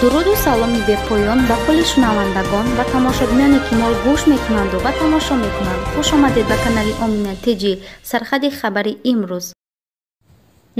дуруду саломи бепоён ба кулли шунавандагон ва тамошобиёне ки мол гӯш мекунанду ва тамошо мекунанд хушомадед ба канали омина тиҷи сархади хабари имрӯз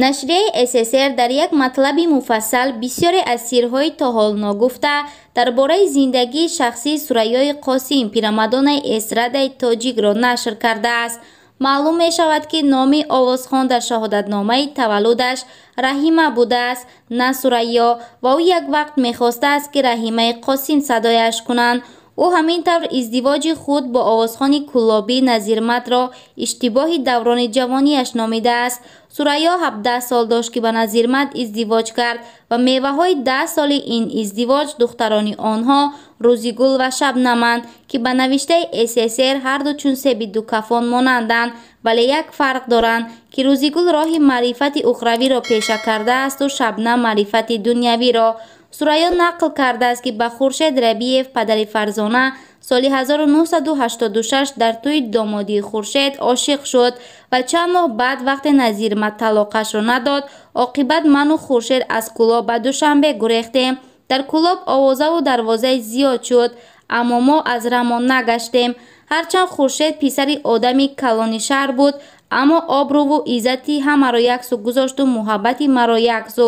нашрияи ссср дар як матлаби муфассал бисёре аз сирҳои тоҳол ногуфта дар бораи зиндагии шахсии сураёи қосим пирамадонаи эстрадаи тоҷикро нашр кардааст маълум мешавад ки номи овозхон дар шаҳодатномаи таваллудаш раҳима будааст на сурайё ва ӯ як вақт мехостааст ки раҳимаи қосим садояш кунанд ӯ ҳамин тавр издивоҷи худ бо овозхони кулоби назирматро иштибоҳи даврони ҷавонияш номидааст сурайё ҳабдаҳ сол дошт ки ба назирмат издивоҷ кард ва меваҳои даҳ соли ин издивоҷ духтарони онҳо рӯзигул ва шабнаманд ки ба навиштаи ссср ҳарду чун себи дукафон монанданд вале як фарқ доранд ки рӯзигул роҳи маърифати ухравиро пеша кардаасту шабнам маърифати дунявиро сурайё нақл кардааст ки ба хуршед рабиев падари фарзона соли 1986 дар тӯи домодии хуршед ошиқ шуд ва чанд моҳ баъд вақте назирма талоқашро надод оқибат ману хуршед аз кулоб ба душанбе гурехтем дар кулоб овозаву дарвозаи зиёд шуд аммо мо аз рамон нагаштем ҳарчанд хуршед писари одами калони шаҳр буд аммо обрӯву иззати ҳамаро яксу гузошту муҳаббати маро яксу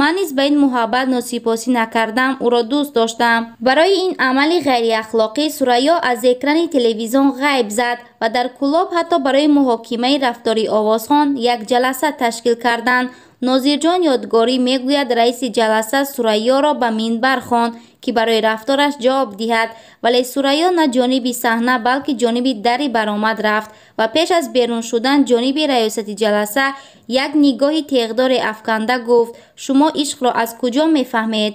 ман низ ба ин муҳаббат носипосӣ накардам ӯро дӯст доштам барои ин амали ғайриахлоқӣ сурайё аз экрани телевизион ғайб зад ва дар кулоб ҳатто барои муҳокимаи рафтори овозхон як ҷаласа ташкил карданд нозирҷон ёдгорӣ мегӯяд раиси ҷаласа сурайёро ба минбар хонд ки барои рафтораш ҷавоб диҳад вале сурайё на ҷониби саҳна балки ҷониби дари баромад рафт ва пеш аз берун шудан ҷониби раёсати ҷаласа як нигоҳи теғдоре афканда гуфт шумо ишқро аз куҷо мефаҳмед